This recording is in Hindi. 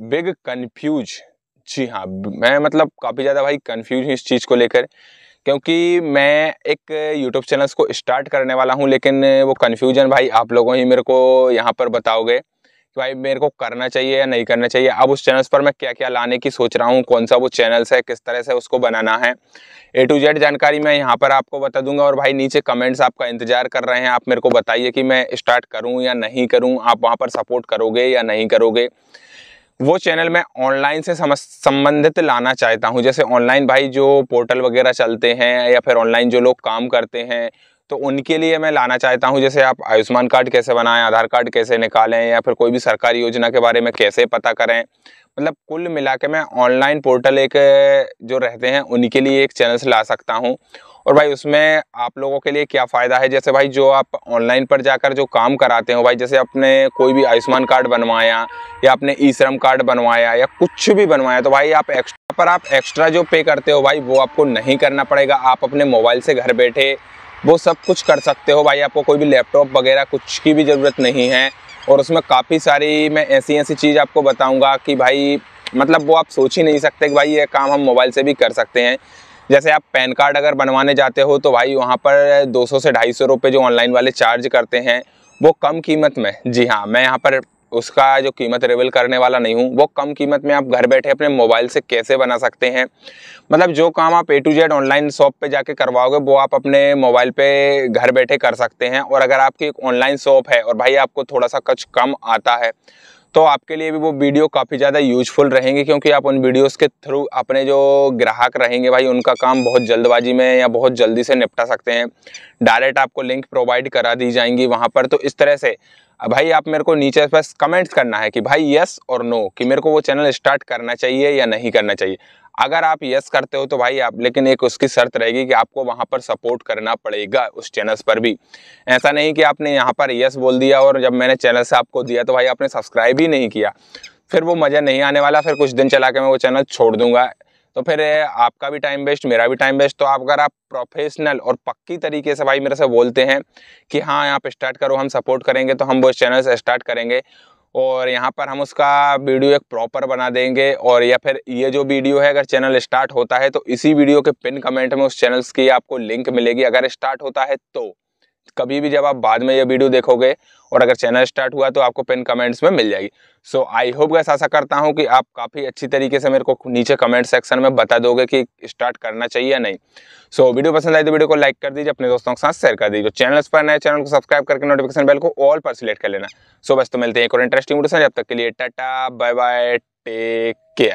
बिग कन्फ्यूज जी हाँ मैं मतलब काफ़ी ज़्यादा भाई कन्फ्यूज हूँ इस चीज़ को लेकर क्योंकि मैं एक यूट्यूब चैनल्स को स्टार्ट करने वाला हूँ लेकिन वो कन्फ्यूजन भाई आप लोगों ही मेरे को यहाँ पर बताओगे कि भाई मेरे को करना चाहिए या नहीं करना चाहिए अब उस चैनल्स पर मैं क्या क्या लाने की सोच रहा हूँ कौन सा वो चैनल्स है किस तरह से उसको बनाना है ए टू जेड जानकारी मैं यहाँ पर आपको बता दूंगा और भाई नीचे कमेंट्स आपका इंतजार कर रहे हैं आप मेरे को बताइए कि मैं स्टार्ट करूँ या नहीं करूँ आप वहाँ पर सपोर्ट करोगे या नहीं करोगे वो चैनल मैं ऑनलाइन से संबंधित लाना चाहता हूँ जैसे ऑनलाइन भाई जो पोर्टल वगैरह चलते हैं या फिर ऑनलाइन जो लोग काम करते हैं तो उनके लिए मैं लाना चाहता हूँ जैसे आप आयुष्मान कार्ड कैसे बनाएं आधार कार्ड कैसे निकालें या फिर कोई भी सरकारी योजना के बारे में कैसे पता करें मतलब कुल मिला के मैं ऑनलाइन पोर्टल एक जो रहते हैं उनके लिए एक चैनल ला सकता हूँ और भाई उसमें आप लोगों के लिए क्या फ़ायदा है जैसे भाई जो आप ऑनलाइन पर जाकर जो काम कराते हो भाई जैसे आपने कोई भी आयुष्मान कार्ड बनवाया या आपने ई श्रम कार्ड बनवाया या कुछ भी बनवाया तो भाई आप एक्स्ट्रा पर आप एक्स्ट्रा जो पे करते हो भाई वो आपको नहीं करना पड़ेगा आप अपने मोबाइल से घर बैठे वो सब कुछ कर सकते हो भाई आपको कोई भी लैपटॉप वगैरह कुछ की भी ज़रूरत नहीं है और उसमें काफ़ी सारी मैं ऐसी ऐसी चीज़ आपको बताऊँगा कि भाई मतलब वो आप सोच ही नहीं सकते कि भाई ये काम हम मोबाइल से भी कर सकते हैं जैसे आप पैन कार्ड अगर बनवाने जाते हो तो भाई वहाँ पर 200 से ढाई सौ रुपये जो ऑनलाइन वाले चार्ज करते हैं वो कम कीमत में जी हाँ मैं यहाँ पर उसका जो कीमत रिविल करने वाला नहीं हूँ वो कम कीमत में आप घर बैठे अपने मोबाइल से कैसे बना सकते हैं मतलब जो काम आप A to Z online shop पे जाके करवाओगे वो आप अपने मोबाइल पे घर बैठे कर सकते हैं और अगर आपकी एक ऑनलाइन शॉप है और भाई आपको थोड़ा सा कुछ कम आता है तो आपके लिए भी वो वीडियो काफ़ी ज़्यादा यूजफुल रहेंगे क्योंकि आप उन वीडियोस के थ्रू अपने जो ग्राहक रहेंगे भाई उनका काम बहुत जल्दबाजी में या बहुत जल्दी से निपटा सकते हैं डायरेक्ट आपको लिंक प्रोवाइड करा दी जाएंगी वहाँ पर तो इस तरह से भाई आप मेरे को नीचे बस कमेंट्स करना है कि भाई यस और नो कि मेरे को वो चैनल स्टार्ट करना चाहिए या नहीं करना चाहिए अगर आप यस करते हो तो भाई आप लेकिन एक उसकी शर्त रहेगी कि आपको वहाँ पर सपोर्ट करना पड़ेगा उस चैनल पर भी ऐसा नहीं कि आपने यहाँ पर यस बोल दिया और जब मैंने चैनल से आपको दिया तो भाई आपने सब्सक्राइब ही नहीं किया फिर वो मज़ा नहीं आने वाला फिर कुछ दिन चला के मैं वो चैनल छोड़ दूंगा तो फिर आपका भी टाइम वेस्ट मेरा भी टाइम वेस्ट तो आप अगर आप प्रोफेशनल और पक्की तरीके से भाई मेरे से बोलते हैं कि हाँ आप स्टार्ट करो हम सपोर्ट करेंगे तो हम वो चैनल से स्टार्ट करेंगे और यहाँ पर हम उसका वीडियो एक प्रॉपर बना देंगे और या फिर ये जो वीडियो है अगर चैनल स्टार्ट होता है तो इसी वीडियो के पिन कमेंट में उस चैनल्स की आपको लिंक मिलेगी अगर स्टार्ट होता है तो कभी भी जब आप बाद में ये वीडियो देखोगे और अगर चैनल स्टार्ट हुआ तो आपको पेन कमेंट्स में मिल जाएगी सो आई होप गैस आशा करता हूँ कि आप काफ़ी अच्छी तरीके से मेरे को नीचे कमेंट सेक्शन में बता दोगे कि स्टार्ट करना चाहिए या नहीं सो so, वीडियो पसंद आए तो वीडियो को लाइक कर दीजिए अपने दोस्तों के साथ शेयर कर दीजिए चैनल पर नए चैनल को सब्सक्राइब करके नोटिफिकेशन बेल को ऑल पर सिलेक्ट कर लेना सो so, बस तो मिलते हैं एक और इंटरेस्टिंग वीडियो से जब तक के लिए tata bye bye take care